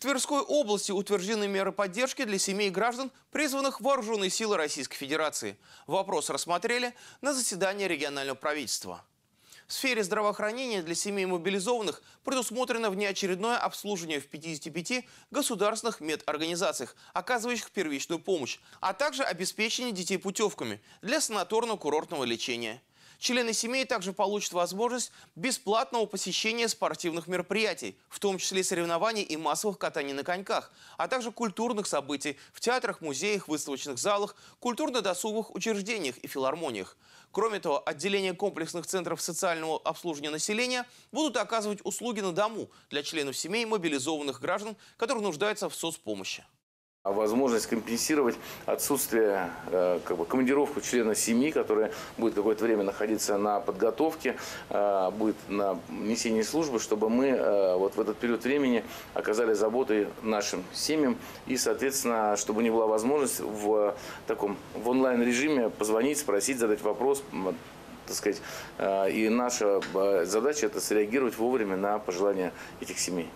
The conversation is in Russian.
В Тверской области утверждены меры поддержки для семей граждан, призванных в вооруженные силы Российской Федерации. Вопрос рассмотрели на заседании регионального правительства. В сфере здравоохранения для семей мобилизованных предусмотрено внеочередное обслуживание в 55 государственных медорганизациях, оказывающих первичную помощь, а также обеспечение детей путевками для санаторно-курортного лечения. Члены семей также получат возможность бесплатного посещения спортивных мероприятий, в том числе соревнований и массовых катаний на коньках, а также культурных событий в театрах, музеях, выставочных залах, культурно-досуговых учреждениях и филармониях. Кроме того, отделения комплексных центров социального обслуживания населения будут оказывать услуги на дому для членов семей мобилизованных граждан, которые нуждаются в соцпомощи. А возможность компенсировать отсутствие э, как бы, командировку члена семьи, которая будет какое-то время находиться на подготовке, э, будет на несении службы, чтобы мы э, вот в этот период времени оказали заботы нашим семьям и, соответственно, чтобы не была возможность в таком в онлайн режиме позвонить, спросить, задать вопрос, так сказать, и наша задача это среагировать вовремя на пожелания этих семей.